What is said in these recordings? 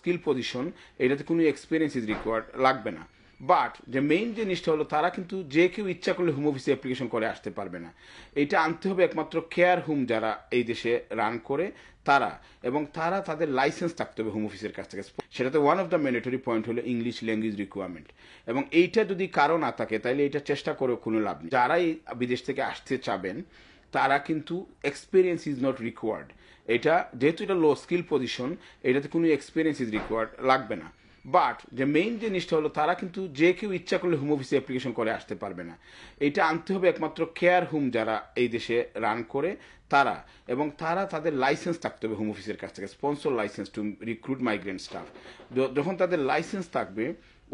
skill position এটাতে কোনো experience is required লাগবে না বাট যে মেইন যে জিনিসটা হলো তারা কিন্তু যে কেউ ইচ্ছা করলে হোম অফিসে অ্যাপ্লিকেশন করে আসতে পারবে না এটা আনতে হবে একমাত্র কেয়ার হোম যারা এই দেশে রান করে তারা এবং তারা তাদের লাইসেন্স থাকতে হবে হোম অফিসের কাছ থেকে সেটাতে one of the mandatory point হলো ইংলিশ ল্যাঙ্গুয়েজ রিকোয়ারমেন্ট এবং এইটা যদি কারো না থাকে তাহলে এটা চেষ্টা করে কোনো লাভ নেই যারাই বিদেশ থেকে আসতে চাবেন তারা কিন্তু এক্সপিরিয়েন্স ইজ নট রিকোয়ার্ড এটা যেহেতু এটা লো স্কিল পজিশন এটাতে কোনো এক্সপিরিয়েন্স ইজ রিকোয়ার্ড লাগবে না বাট যে মেইন জিনিসটা হলো তারা কিন্তু যে কেউ ইচ্ছা করলে হোম অফিসে অ্যাপ্লিকেশন করে আসতে পারবে না এটা আনতে হবে একমাত্র কেয়ার হোম যারা এই দেশে রান করে তারা এবং তারা তাদের লাইসেন্স থাকতে হবে হোম অফিসের কাছ থেকে sponsor licence to recruit migrant staff যখন তাদের লাইসেন্স থাকবে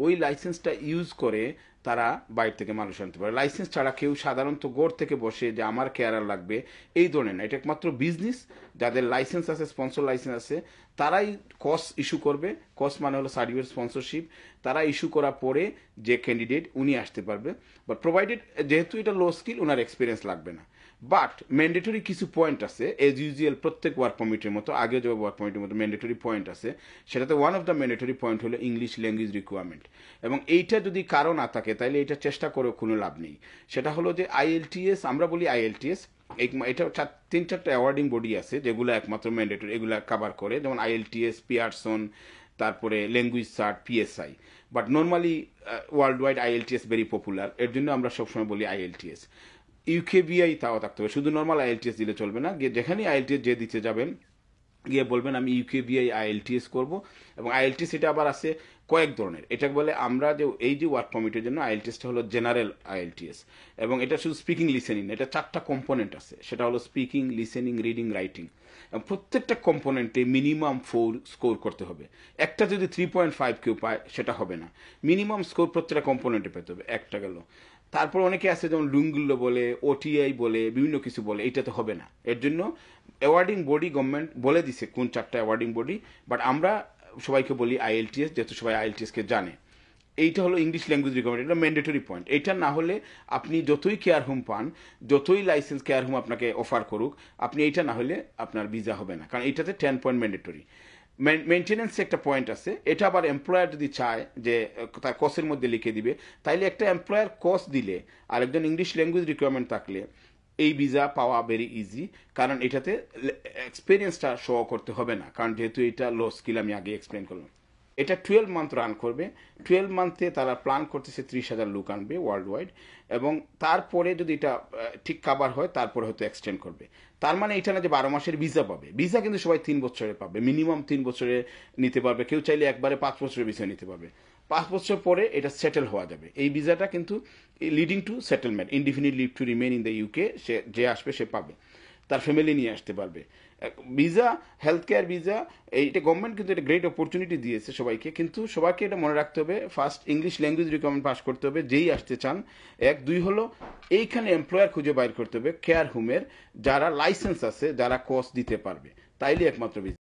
ওই লাইসেন্সটা ইউজ করে তারা বাইরে থেকে মানুষ আনতে পারে লাইসেন্স ছাড়া কেউ সাধারণত গোর থেকে বসে যে আমার কেয়ারার লাগবে এই ধরনের না এটা একমাত্র বিজনেস যাদের লাইসেন্স আছে স্পন্সর লাইসেন্স আছে তারাই কস ইস্যু করবে কস মানে হলো সার্টিফিকেট স্পন্সরশিপ তারা ইস্যু করা পরে যে ক্যান্ডিডেট উনি আসতে পারবে বাট প্রোভাইডেড যেহেতু এটা লো স্কিল ওনার এক্সপিরিয়েন্স লাগবে না বাট ম্যান্ডেটরি কিছু পয়েন্ট আছে এজ ইউজুয়াল প্রত্যেক ওয়ার্ক কমিটির মতো আগে যে ওয়ার্ক কমিটির মতো ম্যান্ডেটরি পয়েন্ট আছে সেটাতে one of the mandatory point হলো ইংলিশ ল্যাঙ্গুয়েজ রিকোয়ারমেন্ট এবং এইটা যদি কারো না থাকে তাহলে এটা চেষ্টা করে কোনো লাভ নেই সেটা হলো যে আইএলটিএস আমরা বলি আইএলটিএস এটা তিন চারটা অ্যাওয়ার্ডিং বডি আছে যেগুলো একমাত্র ম্যান্ডেটরি এগুলো কাভার করে যেমন আইএলটিএস পিয়ারসন তারপরে language cert PSI but normally world wide IELTS very popular এর জন্য আমরা সবসময় বলি আইএলটিএস ইউকেবিআই তাও থাকতে হবে শুধু নর্মাল আইএলটিএস দিলে চলবে না গিয়ে যেখানেই আইএলটিএস যে দিতে যাবেন গিয়ে বলবেন আমি ইউকেবিআই আইএলটিএস করব এবং আইএলটিএস এটা আবার আছে কয়েক ধরনের এটা বলে আমরা যে এই যে ওয়ার্ক পারমিটের জন্য আইএলটিএসটা হলো জেনারেল আইএলটিএস এবং এটা শুধু স্পিকিং লিসেনিং এটা চারটা কম্পোনেন্ট আছে সেটা হলো স্পিকিং লিসেনিং রিডিং রাইটিং এবং প্রত্যেকটা কম্পোনেন্টে মিনিমাম ফোর স্কোর করতে হবে একটা যদি থ্রি পয়েন্ট ফাইভ কেউ পায় সেটা হবে না মিনিমাম স্কোর প্রত্যেকটা কম্পোনেন্টে পেতে হবে একটা গেল তারপর অনেকে আছে যেমন লুঙ্গুল্লো বলে ওটিআই বলে বিভিন্ন কিছু বলে এটা তো হবে না এর জন্য অ্যাওয়ার্ডিং বডি গভর্নমেন্ট বলে দিছে কোন চারটা অ্যাওয়ার্ডিং বডি বাট আমরা সবাইকে বলি আইএলটিএস যেহেতু সবাই আইএলটিএসকে জানে এইটা হলো ইংলিশ ল্যাঙ্গুয়েজ রিকমেন্ড এটা ম্যান্ডেটরি পয়েন্ট এটা না হলে আপনি যতই কেয়ার হোম পান যতই লাইসেন্স কেয়ার হোম আপনাকে অফার করুক আপনি এইটা না হলে আপনার ভিসা হবে না কারণ এটাতে টেন পয়েন্ট ম্যান্ডেটরি মেনটেনেন্স একটা পয়েন্ট আছে এটা আবার এমপ্লয়ার যদি চায় যে তার কোর্সের মধ্যে লিখে দিবে তাইলে একটা এমপ্লয়ার কোর্স দিলে আর একজন ইংলিশ ল্যাঙ্গুয়েজ রিকোয়ারমেন্ট থাকলে এই ভিসা পাওয়া ভেরি ইজি কারণ এটাতে এক্সপিরিয়েন্সটা শো করতে হবে না কারণ যেহেতু এটা লো স্কিল আমি আগে এক্সপ্লেন করলাম এটা টুয়েলভ মান্থ রান করবে টুয়েলভ মান্থে তারা প্ল্যান করতেছে ত্রিশ হাজার লোক আনবে ওয়ার্ল্ড ওয়াইড এবং তারপরে যদি এটা ঠিক কাবার হয় তারপরে হয়তো এক্সটেন্ড করবে তার মানে এটা না যে বারো মাসের ভিসা পাবে ভিসা কিন্তু সবাই তিন বছরে পাবে মিনিমাম তিন বছরে নিতে পারবে কেউ চাইলে একবারে পাঁচ বছরের ভিসা নিতে পারবে পাঁচ বছর পরে এটা সেটেল হওয়া যাবে এই ভিসাটা কিন্তু leading to settlement indefinite leave to remain in the UK সে যে আসবে সে পাবে তার ফ্যামিলি নিয়ে আসতে পারবে ভিসা হেলথ কেয়ার ভিসা এইটা গভর্নমেন্ট কিন্তু এটা গ্রেট অপরচুনিটি দিয়েছে সবাইকে কিন্তু সবাইকে এটা মনে রাখতে হবে first English language recommend pass করতে হবে যেই আসতে চান এক দুই হলো এইখানে এমপ্লয়ার খুঁজে বাইর করতে হবে কেয়ার হোমের যারা লাইসেন্স আছে যারা কোর্স দিতে পারবে তাইলে একমাত্র ভিজা